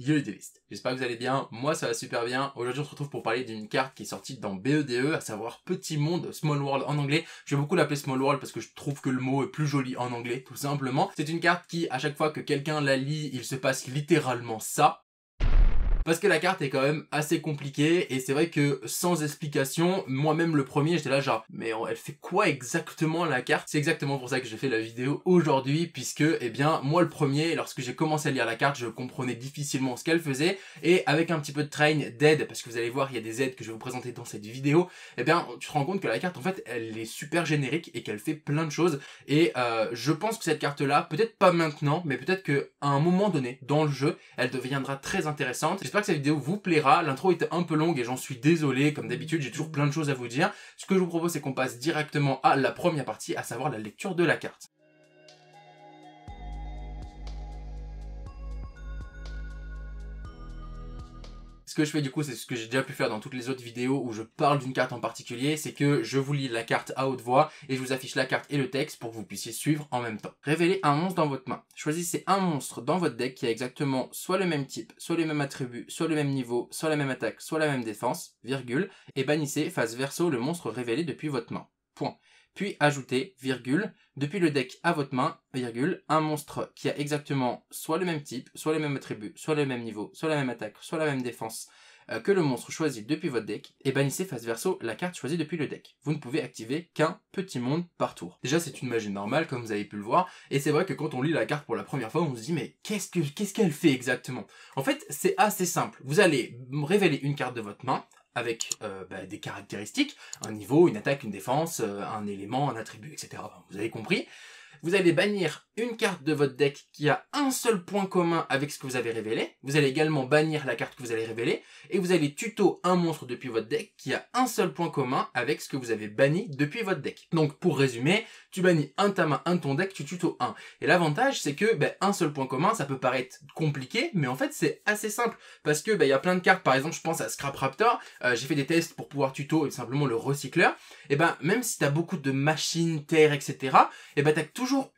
Yo les j'espère que vous allez bien, moi ça va super bien. Aujourd'hui on se retrouve pour parler d'une carte qui est sortie dans BEDE, e, à savoir Petit Monde, Small World en anglais. Je vais beaucoup l'appeler Small World parce que je trouve que le mot est plus joli en anglais, tout simplement. C'est une carte qui, à chaque fois que quelqu'un la lit, il se passe littéralement ça parce que la carte est quand même assez compliquée et c'est vrai que sans explication, moi-même le premier, j'étais là genre mais elle fait quoi exactement la carte C'est exactement pour ça que j'ai fait la vidéo aujourd'hui puisque eh bien moi le premier, lorsque j'ai commencé à lire la carte, je comprenais difficilement ce qu'elle faisait et avec un petit peu de train d'aide parce que vous allez voir, il y a des aides que je vais vous présenter dans cette vidéo, eh bien tu te rends compte que la carte en fait, elle est super générique et qu'elle fait plein de choses et euh, je pense que cette carte là, peut-être pas maintenant, mais peut-être qu'à un moment donné dans le jeu, elle deviendra très intéressante que cette vidéo vous plaira. L'intro était un peu longue et j'en suis désolé. Comme d'habitude, j'ai toujours plein de choses à vous dire. Ce que je vous propose, c'est qu'on passe directement à la première partie, à savoir la lecture de la carte. Ce que je fais du coup, c'est ce que j'ai déjà pu faire dans toutes les autres vidéos où je parle d'une carte en particulier, c'est que je vous lis la carte à haute voix et je vous affiche la carte et le texte pour que vous puissiez suivre en même temps. Révélez un monstre dans votre main. Choisissez un monstre dans votre deck qui a exactement soit le même type, soit les mêmes attributs, soit le même niveau, soit la même attaque, soit la même défense, virgule, et bannissez face verso le monstre révélé depuis votre main. Point puis ajouter virgule, depuis le deck à votre main, virgule, un monstre qui a exactement soit le même type, soit les mêmes attributs, soit le même niveau, soit la même attaque, soit la même défense euh, que le monstre choisi depuis votre deck, et bannissez face verso la carte choisie depuis le deck. Vous ne pouvez activer qu'un petit monde par tour. Déjà, c'est une magie normale, comme vous avez pu le voir, et c'est vrai que quand on lit la carte pour la première fois, on se dit, mais qu'est-ce qu'elle fait exactement En fait, c'est assez simple. Vous allez révéler une carte de votre main, avec euh, bah, des caractéristiques, un niveau, une attaque, une défense, euh, un élément, un attribut, etc. vous avez compris vous allez bannir une carte de votre deck qui a un seul point commun avec ce que vous avez révélé. Vous allez également bannir la carte que vous allez révéler. Et vous allez tuto un monstre depuis votre deck qui a un seul point commun avec ce que vous avez banni depuis votre deck. Donc pour résumer, tu bannis un ta main, un ton deck, tu tuto un. Et l'avantage c'est que ben, un seul point commun, ça peut paraître compliqué, mais en fait c'est assez simple. Parce que ben, il y a plein de cartes, par exemple je pense à Scrap Raptor, euh, j'ai fait des tests pour pouvoir tuto et simplement le recycleur. Et ben même si tu as beaucoup de machines, terre, etc., et ben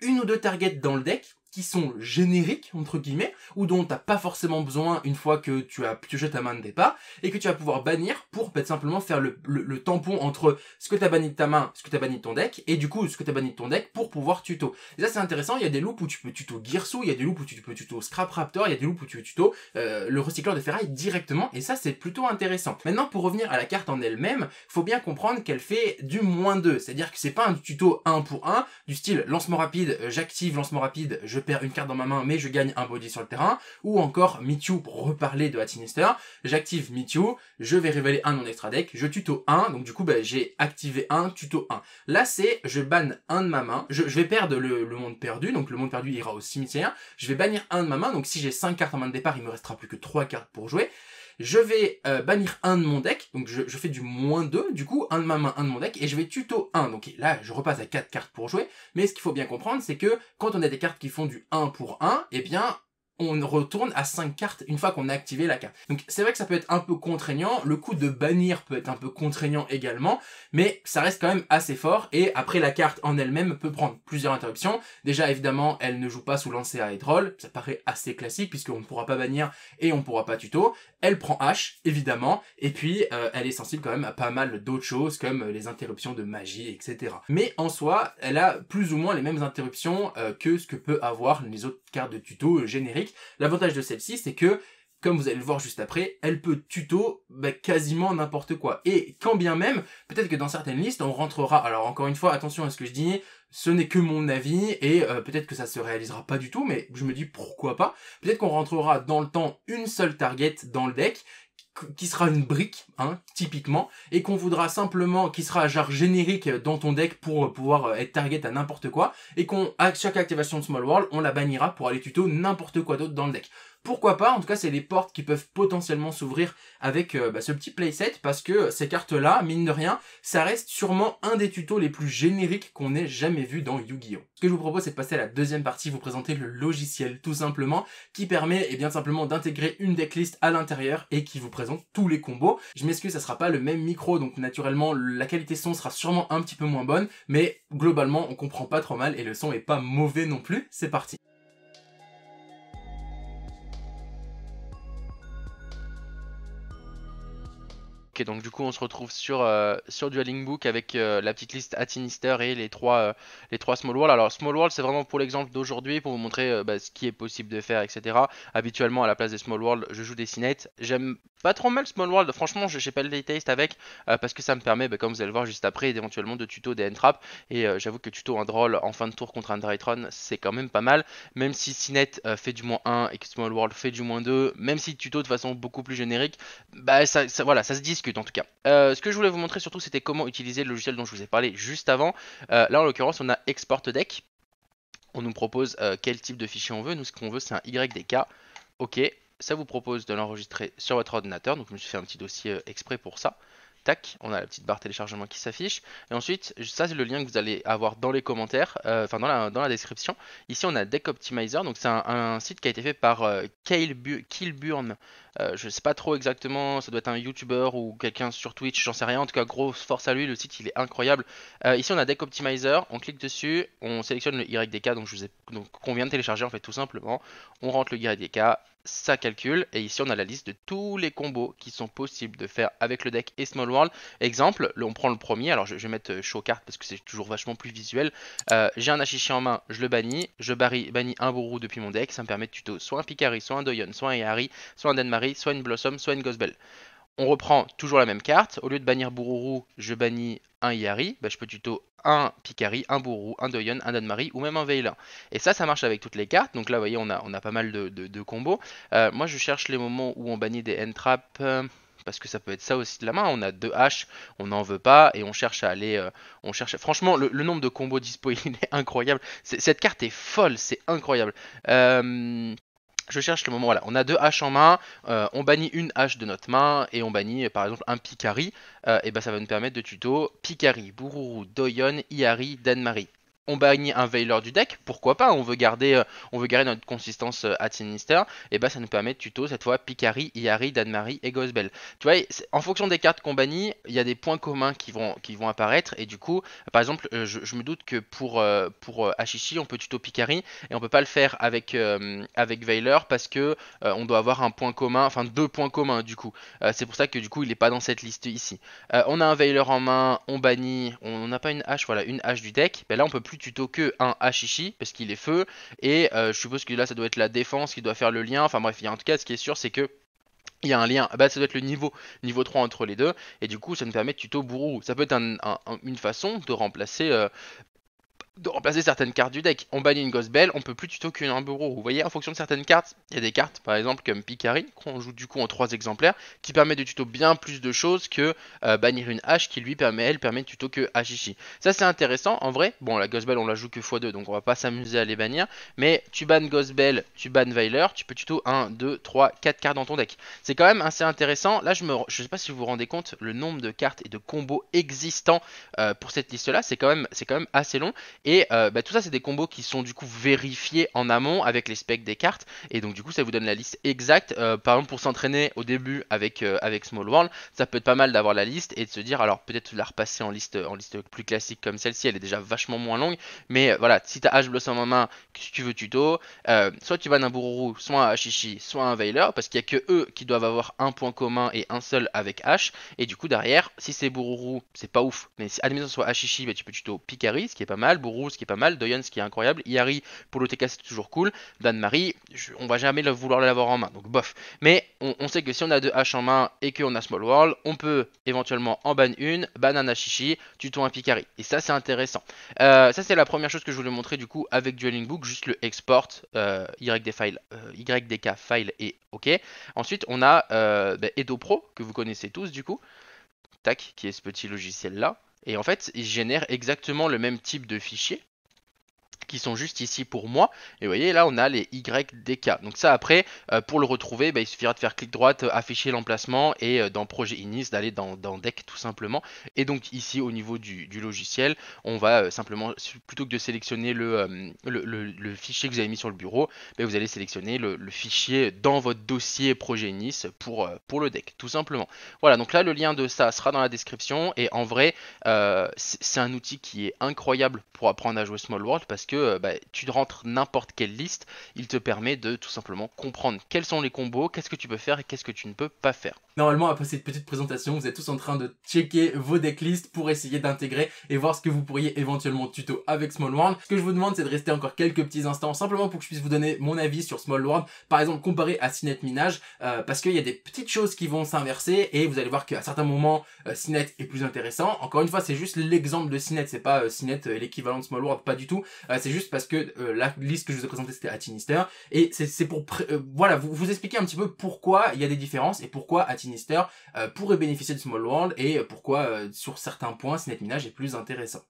une ou deux targets dans le deck qui sont génériques, entre guillemets, ou dont t'as pas forcément besoin une fois que tu as pioché ta main de départ, et que tu vas pouvoir bannir pour peut-être bah, simplement faire le, tampon entre ce que tu as banni de ta main, ce que tu as banni de ton deck, et du coup ce que tu as banni de ton deck pour pouvoir tuto. Et ça c'est intéressant, il y a des loops où tu peux tuto Gearsou, il y a des loops où tu peux tuto Scrap Raptor, il y a des loops où tu peux tuto euh, le recycleur de ferraille directement, et ça c'est plutôt intéressant. Maintenant pour revenir à la carte en elle-même, faut bien comprendre qu'elle fait du moins 2, c'est-à-dire que c'est pas un tuto 1 pour 1, du style lancement rapide, euh, j'active lancement rapide, je je perds une carte dans ma main, mais je gagne un body sur le terrain. Ou encore Mewtwo, pour reparler de Sinister. j'active Mewtwo, je vais révéler un nom extra deck, je tuto 1, donc du coup bah, j'ai activé un, tuto 1. Là c'est, je banne un de ma main, je, vais perdre le, monde perdu, donc le monde perdu ira au cimetière, je vais bannir un de ma main, donc si j'ai 5 cartes en main de départ, il me restera plus que 3 cartes pour jouer je vais euh, bannir un de mon deck, donc je, fais du moins 2, du coup, un de ma main, un de mon deck, et je vais tuto 1. Donc là, je repasse à 4 cartes pour jouer, mais ce qu'il faut bien comprendre, c'est que quand on a des cartes qui font du 1 pour 1, eh bien, on retourne à 5 cartes une fois qu'on a activé la carte. Donc c'est vrai que ça peut être un peu contraignant, le coup de bannir peut être un peu contraignant également, mais ça reste quand même assez fort, et après la carte en elle-même peut prendre plusieurs interruptions. Déjà évidemment, elle ne joue pas sous lancer à Hydrol, ça paraît assez classique puisqu'on ne pourra pas bannir et on ne pourra pas tuto. Elle prend H, évidemment, et puis euh, elle est sensible quand même à pas mal d'autres choses, comme euh, les interruptions de magie, etc. Mais en soi, elle a plus ou moins les mêmes interruptions euh, que ce que peut avoir les autres cartes de tuto génériques. L'avantage de celle-ci, c'est que comme vous allez le voir juste après, elle peut tuto bah, quasiment n'importe quoi. Et quand bien même, peut-être que dans certaines listes, on rentrera. Alors encore une fois, attention à ce que je dis, ce n'est que mon avis, et euh, peut-être que ça se réalisera pas du tout, mais je me dis pourquoi pas. Peut-être qu'on rentrera dans le temps une seule target dans le deck, qui sera une brique, hein, typiquement, et qu'on voudra simplement, qui sera genre générique dans ton deck pour euh, pouvoir euh, être target à n'importe quoi, et qu'on, à chaque activation de Small World, on la bannira pour aller tuto n'importe quoi d'autre dans le deck pourquoi pas En tout cas, c'est les portes qui peuvent potentiellement s'ouvrir avec euh, bah, ce petit playset parce que ces cartes-là, mine de rien, ça reste sûrement un des tutos les plus génériques qu'on ait jamais vu dans Yu-Gi-Oh. Ce que je vous propose, c'est de passer à la deuxième partie, vous présenter le logiciel tout simplement qui permet et eh bien simplement d'intégrer une decklist à l'intérieur et qui vous présente tous les combos. Je m'excuse, ça sera pas le même micro, donc naturellement la qualité son sera sûrement un petit peu moins bonne, mais globalement on comprend pas trop mal et le son est pas mauvais non plus. C'est parti. donc du coup, on se retrouve sur, euh, sur Dueling Book avec euh, la petite liste Atinister et les trois, euh, les trois Small World. Alors, Small World, c'est vraiment pour l'exemple d'aujourd'hui, pour vous montrer bah, ce qui est possible de faire, etc. Habituellement, à la place des Small World, je joue des Cinettes. J'aime pas trop mal Small World, franchement, j'ai pas le day taste avec, parce que ça me permet, bah, comme vous allez le voir juste après, éventuellement de tuto des Entrap. Et j'avoue que tuto un drôle en fin de tour contre un Drytron, c'est quand même pas mal. Même si Cinette fait du moins 1 et que Small World fait du moins 2, même si tuto de façon beaucoup plus générique, bah, ça, voilà, ça se dit que en tout cas. Euh, ce que je voulais vous montrer surtout, c'était comment utiliser le logiciel dont je vous ai parlé juste avant. Euh, là, en l'occurrence, on a Export Deck. On nous propose euh, quel type de fichier on veut. Nous, ce qu'on veut, c'est un YDK. Ok, ça vous propose de l'enregistrer sur votre ordinateur. Donc, je me suis fait un petit dossier exprès pour ça tac, on a la petite barre téléchargement qui s'affiche. Et ensuite, ça c'est le lien que vous allez avoir dans les commentaires, euh, enfin dans, la, description. Ici, on a Deck Optimizer, donc c'est un, site qui a été fait par euh, Kilburn, Je euh, je sais pas trop exactement, ça doit être un YouTuber ou quelqu'un sur Twitch, j'en sais rien. En tout cas, grosse force à lui, le site il est incroyable. ici, on a Deck Optimizer, on clique dessus, on sélectionne le YDK, donc je vous ai, donc qu'on vient de télécharger en fait tout simplement. On rentre le YDK, ça calcule. Et ici, on a la liste de tous les combos qui sont possibles de faire avec le deck et Small World. Exemple, on prend le premier. Alors, je, vais mettre euh, show card parce que c'est toujours vachement plus visuel. Euh, j'ai un Ashishi en main, je le bannis. Je bannis un Bourou depuis mon deck. Ça me permet de tuto soit un Picari, soit un Doyon, soit un Yari, soit un Denmari, soit une Blossom, soit une Gospel on reprend toujours la même carte. Au lieu de bannir Bururu, je bannis un Yari. Bah, je peux tuto un Picari, un Bururu, un Doyon, un Danmari ou même un Veilin. Et ça, ça marche avec toutes les cartes. Donc là, vous voyez, on a, on a pas mal de, combos. Euh, moi, je cherche les moments où on bannit des n euh, parce que ça peut être ça aussi de la main, on a deux H, on n'en veut pas, et on cherche à aller... Euh, on cherche Franchement, le, nombre de combos dispo, est incroyable. cette carte est folle, c'est incroyable je cherche le moment, voilà, on a deux haches en main, euh, on bannit une hache de notre main, et on bannit par exemple un Picari, euh, et ben ça va nous permettre de tuto Picari, Bururu, Doyon, Iari, Danmari on bannit un Veiler du deck, pourquoi pas, on veut garder, euh, on veut garder notre consistance euh, à Sinister, et bah ça nous permet de tuto cette fois Picari, Iari, Danmary et Gosbel. Tu vois, en fonction des cartes qu'on bannit, il y a des points communs qui vont, qui vont apparaître, et du coup, par exemple, euh, je, me doute que pour, pour on peut tuto Picari, et on peut pas le faire avec, avec Veiler parce que on doit avoir un point commun, enfin deux points communs du coup. C'est pour ça que du coup, il n'est pas dans cette liste ici. on a un Veiler en main, on bannit, on n'a pas une hache, voilà, une hache du deck, mais ben là on peut plus tuto que un hachichi parce qu'il est feu. Et euh, je suppose que là, ça doit être la défense qui doit faire le lien. Enfin bref, il y en tout cas, ce qui est sûr, c'est que il y a un lien, bah, ça doit être le niveau, niveau 3 entre les deux, et du coup ça nous permet de tuto bourreau. Ça peut être une façon de remplacer euh, de remplacer certaines cartes du deck. On bannit une Ghost Bell, on peut plus tuto qu'une bureau. Vous voyez, en fonction de certaines cartes, il y a des cartes, par exemple comme Picari, qu'on joue du coup en 3 exemplaires, qui permet de tuto bien plus de choses que euh, bannir une hache qui lui permet, elle, permet de tuto que Hashishi. Ça c'est intéressant, en vrai, bon la Ghost on la joue que x2, donc on va pas s'amuser à les bannir, mais tu bannes Ghostbell, Bell, tu bannes Weiler, tu peux tuto 1, 2, 3, 4 cartes dans ton deck. C'est quand même assez intéressant, là je me, sais pas si vous vous rendez compte, le nombre de cartes et de combos existants euh, pour cette liste là, c'est quand même assez long, et euh, bah, tout ça, c'est des combos qui sont du coup vérifiés en amont avec les specs des cartes. Et donc du coup, ça vous donne la liste exacte. Euh, par exemple, pour s'entraîner au début avec, euh, avec Small World, ça peut être pas mal d'avoir la liste et de se dire, alors peut-être la repasser en liste, en liste plus classique comme celle-ci, elle est déjà vachement moins longue. Mais voilà, si t'as H Blossom en main, si tu veux tuto, soit tu vas un Bururu, soit un hichi soit un Veiler, parce qu'il n'y a que eux qui doivent avoir un point commun et un seul avec H. Et du coup, derrière, si c'est Bururu, c'est pas ouf. Mais si admettons soit hichi bah, tu peux tuto Picari, ce qui est pas mal. Roux, ce qui est pas mal, Doyen ce qui est incroyable, Yari pour le c'est toujours cool, Dan Marie, on va jamais le, vouloir l'avoir en main, donc bof. Mais on, sait que si on a deux H en main et qu'on a Small World, on peut éventuellement en ban une, ban un Ashishi, tuto un Picari. Et ça, c'est intéressant. Euh, ça, c'est la première chose que je voulais montrer du coup avec Dueling Book, juste le export, euh, YDK euh, file et OK. Ensuite, on a bah, Edo Pro, que vous connaissez tous du coup, tac, qui est ce petit logiciel là. Et en fait, il génère exactement le même type de fichier, qui sont juste ici pour moi. Et vous voyez, là, on a les YDK. Donc ça, après, euh, pour le retrouver, bah, il suffira de faire clic droite, euh, afficher l'emplacement et euh, dans projet inis, d'aller dans, deck tout simplement. Et donc ici, au niveau du, logiciel, on va simplement, plutôt que de sélectionner le, le, fichier que vous avez mis sur le bureau, bah, vous allez sélectionner le, fichier dans votre dossier projet inis pour, pour le deck, tout simplement. Voilà, donc là, le lien de ça sera dans la description. Et en vrai, c'est un outil qui est incroyable pour apprendre à jouer Small World parce que euh, bah, tu rentres n'importe quelle liste, il te permet de tout simplement comprendre quels sont les combos, qu'est-ce que tu peux faire et qu'est-ce que tu ne peux pas faire. Normalement, après cette petite présentation, vous êtes tous en train de checker vos decklists pour essayer d'intégrer et voir ce que vous pourriez éventuellement tuto avec Small World. Ce que je vous demande, c'est de rester encore quelques petits instants, simplement pour que je puisse vous donner mon avis sur Small World, par exemple comparé à Sinet Minage, euh, parce qu'il y a des petites choses qui vont s'inverser et vous allez voir qu'à certains moments, euh, Sinet est plus intéressant. Encore une fois, c'est juste l'exemple de Cinet, c'est pas euh, Sinet l'équivalent de Small World, pas du tout. c'est juste parce que la liste que je vous ai présentée, c'était Atinister. et c'est pour... voilà, vous, vous expliquer un petit peu pourquoi il y a des différences et pourquoi à Sinister euh, pourrait bénéficier de Small World et pourquoi euh, sur certains points net minage est plus intéressant.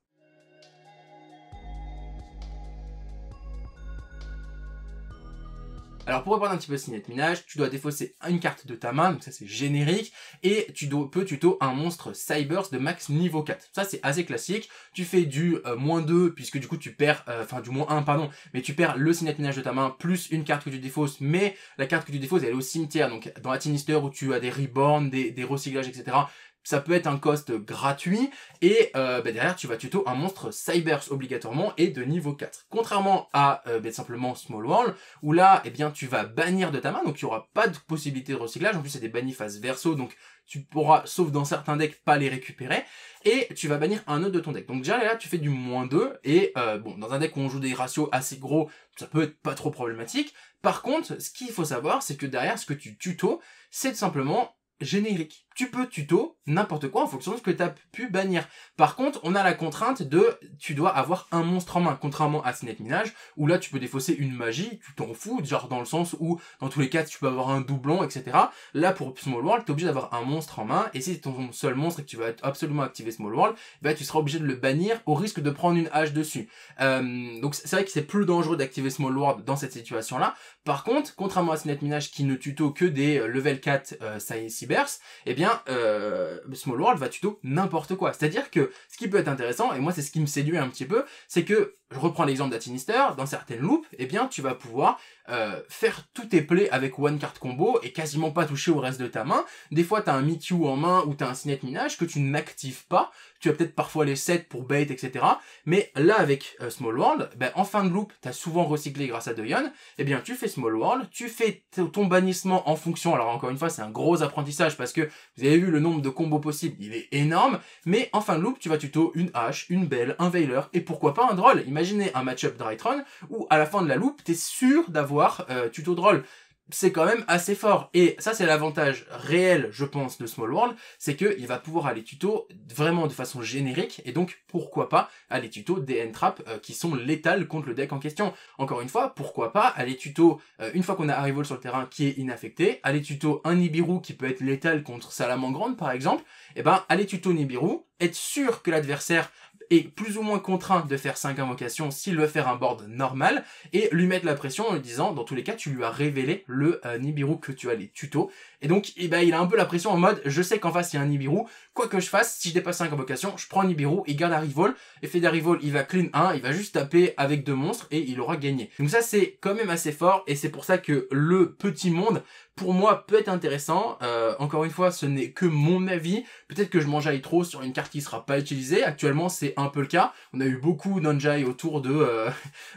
Alors pour répondre un petit peu le Signet Minage, tu dois défausser une carte de ta main, donc ça c'est générique, et tu dois, peux tuto un monstre Cybers de max niveau 4. Ça c'est assez classique, tu fais du euh, moins 2, puisque du coup tu perds, euh, enfin du moins 1 pardon, mais tu perds le Signet Minage de ta main, plus une carte que tu défausses, mais la carte que tu défausses elle est au cimetière, donc dans la tinister où tu as des reborns, des recyclages, etc. Ça peut être un cost gratuit et euh, bah, derrière tu vas tuto un monstre Cybers obligatoirement et de niveau 4. Contrairement à euh, bah, simplement Small World où là eh bien tu vas bannir de ta main donc il n'y aura pas de possibilité de recyclage. En plus c'est des bannis face verso donc tu pourras, sauf dans certains decks, pas les récupérer. Et tu vas bannir un autre de ton deck. Donc déjà là tu fais du moins 2 et euh, bon dans un deck où on joue des ratios assez gros ça peut être pas trop problématique. Par contre ce qu'il faut savoir c'est que derrière ce que tu tuto c'est simplement générique tu peux tuto n'importe quoi en fonction de ce que tu as pu bannir. Par contre, on a la contrainte de tu dois avoir un monstre en main, contrairement à Snake Minage, où là tu peux défausser une magie, tu t'en fous, genre dans le sens où dans tous les cas tu peux avoir un doublon, etc. Là pour Small World, es obligé d'avoir un monstre en main, et si c'est ton seul monstre et que tu vas absolument activer Small World, bah, tu seras obligé de le bannir au risque de prendre une hache dessus. Euh, donc c'est vrai que c'est plus dangereux d'activer Small World dans cette situation-là. Par contre, contrairement à Snake Minage qui ne tuto que des euh, level 4 euh, Cybers, eh bien euh, Small World va tuto n'importe quoi. C'est-à-dire que ce qui peut être intéressant, et moi c'est ce qui me séduit un petit peu, c'est que je reprends l'exemple d'Atinister, dans certaines loops, eh bien, tu vas pouvoir euh, faire tous tes plays avec one card combo et quasiment pas toucher au reste de ta main. Des fois, as un Mewtwo en main ou t'as un Signet Minage que tu n'actives pas. Tu as peut-être parfois les 7 pour bait, etc. Mais là, avec euh, Small World, ben, en fin de loop, t'as souvent recyclé grâce à Deion. Eh bien, tu fais Small World, tu fais ton bannissement en fonction. Alors, encore une fois, c'est un gros apprentissage parce que vous avez vu le nombre de combos possibles, il est énorme. Mais en fin de loop, tu vas tuto une hache, une belle, un Veiler et pourquoi pas un Droll imaginez un match-up Drytron où à la fin de la loupe, t'es sûr d'avoir euh, tuto de rôle c'est quand même assez fort. Et ça, c'est l'avantage réel, je pense, de Small World, c'est qu'il va pouvoir aller tuto vraiment de façon générique, et donc, pourquoi pas, aller tuto des end euh, qui sont létales contre le deck en question. Encore une fois, pourquoi pas aller tuto, euh, une fois qu'on a Arrival sur le terrain qui est inaffecté, aller tuto un Nibiru qui peut être létal contre Salamangrande, par exemple, et eh ben, aller tuto Nibiru, être sûr que l'adversaire est plus ou moins contraint de faire 5 invocations s'il veut faire un board normal et lui mettre la pression en lui disant dans tous les cas tu lui as révélé le euh, Nibiru que tu as les tutos et donc, et eh ben, il a un peu la pression en mode, je sais qu'en face, il y a un Nibiru. Quoi que je fasse, si je dépasse 5 invocations, je prends Nibiru, il garde la Rivol. Effet d'Arrivol, il va clean 1, il va juste taper avec deux monstres et il aura gagné. Donc ça, c'est quand même assez fort et c'est pour ça que le petit monde, pour moi, peut être intéressant. Euh, encore une fois, ce n'est que mon avis. Peut-être que je m'enjaille trop sur une carte qui sera pas utilisée. Actuellement, c'est un peu le cas. On a eu beaucoup d'enjailles autour de, euh,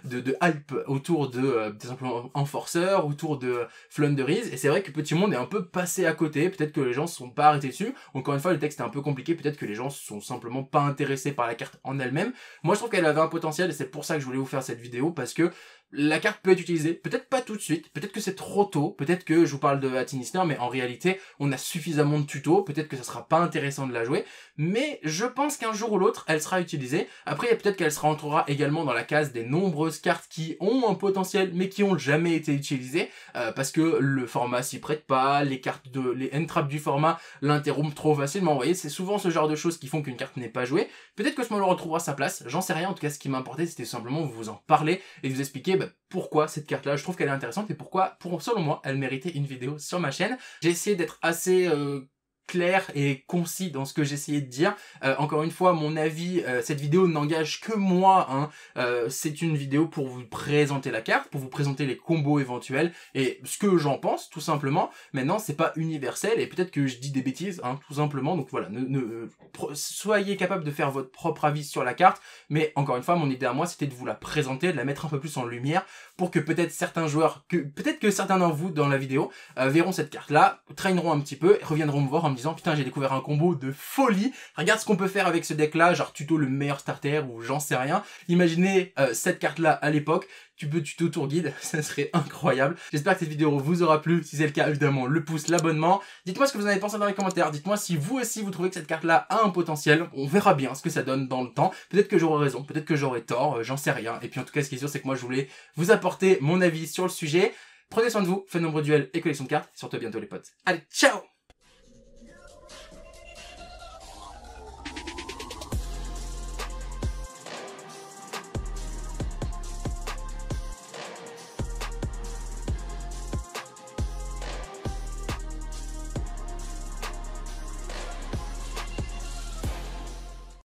de, de autour de, euh, exemple simplement autour de flunderies. Et c'est vrai que petit monde est un peu passer à côté, peut-être que les gens se sont pas arrêtés dessus. Encore une fois, le texte est un peu compliqué, peut-être que les gens se sont simplement pas intéressés par la carte en elle-même. Moi, je trouve qu'elle avait un potentiel et c'est pour ça que je voulais vous faire cette vidéo parce que la carte peut être utilisée, peut-être pas tout de suite, peut-être que c'est trop tôt, peut-être que je vous parle de Atinister, mais en réalité, on a suffisamment de tutos, peut-être que ça sera pas intéressant de la jouer, mais je pense qu'un jour ou l'autre, elle sera utilisée. Après, peut-être qu'elle se rentrera également dans la case des nombreuses cartes qui ont un potentiel, mais qui ont jamais été utilisées, euh, parce que le format s'y prête pas, les cartes de, les entraps du format l'interrompent trop facilement, vous voyez, c'est souvent ce genre de choses qui font qu'une carte n'est pas jouée. Peut-être que ce moment retrouvera sa place, j'en sais rien, en tout cas, ce qui m'importait, c'était simplement vous en parler et vous expliquer, bah, pourquoi cette carte-là, je trouve qu'elle est intéressante et pourquoi, pour selon moi, elle méritait une vidéo sur ma chaîne. J'ai essayé d'être assez euh, clair et concis dans ce que j'essayais de dire. Euh, encore une fois, mon avis, euh, cette vidéo n'engage que moi. Hein. Euh, c'est une vidéo pour vous présenter la carte, pour vous présenter les combos éventuels et ce que j'en pense, tout simplement. Maintenant, c'est pas universel et peut-être que je dis des bêtises, hein, tout simplement. Donc voilà, soyez capable de faire votre propre avis sur la carte. Mais encore une fois, mon idée à moi, c'était de vous la présenter, de la mettre un peu plus en lumière pour que peut-être certains joueurs, peut-être que certains d'entre vous dans la vidéo verront cette carte-là, traîneront un petit peu et reviendront me voir en disant putain j'ai découvert un combo de folie, regarde ce qu'on peut faire avec ce deck là, genre tuto le meilleur starter ou j'en sais rien. Imaginez euh, cette carte là à l'époque, tu peux tuto tour guide, ça serait incroyable. J'espère que cette vidéo vous aura plu, si c'est le cas évidemment le pouce, l'abonnement. Dites-moi ce que vous en avez pensé dans les commentaires, dites-moi si vous aussi vous trouvez que cette carte là a un potentiel, on verra bien ce que ça donne dans le temps. Peut-être que j'aurai raison, peut-être que j'aurai tort, euh, j'en sais rien. Et puis en tout cas ce qui est sûr c'est que moi je voulais vous apporter mon avis sur le sujet. Prenez soin de vous, faites nombreux duels et collection de cartes. Surtout bientôt les potes. Allez, ciao